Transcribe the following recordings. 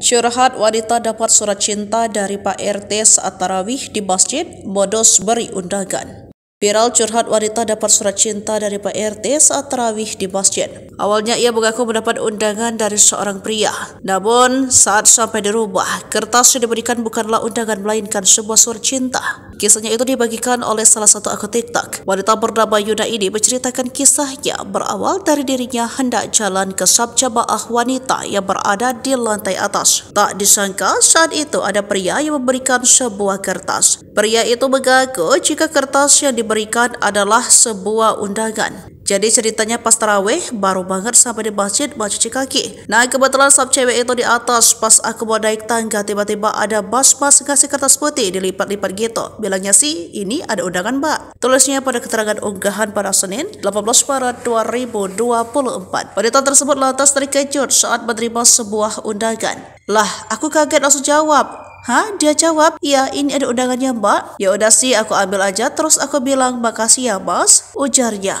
Curhat wanita dapat surat cinta dari Pak RT saat tarawih di masjid, Modos beri undangan. Viral curhat wanita dapat surat cinta dari Pak RT saat tarawih di masjid. Awalnya ia mengaku mendapat undangan dari seorang pria. Namun, saat sampai di rumah, kertas yang diberikan bukanlah undangan melainkan sebuah surat cinta. Kisahnya itu dibagikan oleh salah satu akun TikTok. Wanita bernama Yuna ini menceritakan kisahnya berawal dari dirinya hendak jalan ke sub jamaah wanita yang berada di lantai atas. Tak disangka saat itu ada pria yang memberikan sebuah kertas. Pria itu mengaku jika kertas yang diberikan adalah sebuah undangan. Jadi ceritanya pas terawih, baru banget sampai di masjid mau cuci kaki. Nah kebetulan sab cewek itu di atas pas aku mau naik tangga tiba-tiba ada bas-bas kasih kertas putih dilipat-lipat gitu. Bilangnya sih ini ada undangan mbak. Tulisnya pada keterangan unggahan pada Senin 18 Maret 2024. Wanita tersebut lantas terkejut saat menerima sebuah undangan. Lah aku kaget langsung jawab Hah? Dia jawab, iya ini ada undangannya mbak. Ya udah sih aku ambil aja terus aku bilang makasih ya mas, ujarnya.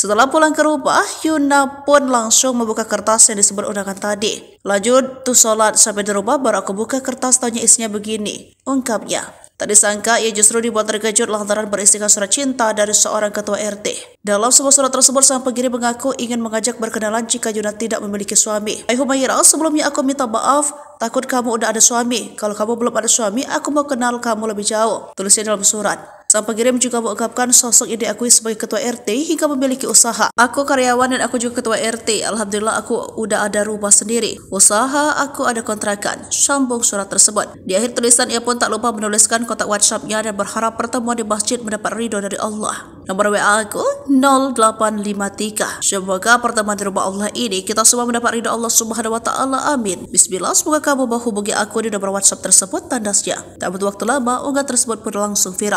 Setelah pulang ke rumah, Yuna pun langsung membuka kertas yang disebut undangan tadi. Lanjut tuh sholat sampai di rumah baru aku buka kertas tanya isinya begini. Ungkapnya. Tadi sangka ia justru dibuat terkejut lantaran berisikan surat cinta dari seorang ketua RT. Dalam sebuah surat tersebut, sang penggiri mengaku ingin mengajak berkenalan jika Yuna tidak memiliki suami. Ayuh Humaira, sebelumnya aku minta maaf, takut kamu udah ada suami. Kalau kamu belum ada suami, aku mau kenal kamu lebih jauh. Tulisnya dalam surat. Sang pengirim juga mengungkapkan sosok yang diakui sebagai ketua RT hingga memiliki usaha. Aku karyawan dan aku juga ketua RT. Alhamdulillah aku udah ada rumah sendiri. Usaha aku ada kontrakan. Sambung surat tersebut. Di akhir tulisan ia pun tak lupa menuliskan kotak WhatsAppnya dan berharap pertemuan di masjid mendapat ridho dari Allah. Nomor WA aku 0853. Semoga pertemuan di rumah Allah ini kita semua mendapat ridho Allah Subhanahu wa taala. Amin. Bismillah, semoga kamu menghubungi aku di nomor WhatsApp tersebut tandasnya. Tak butuh waktu lama, unggah tersebut pun langsung viral.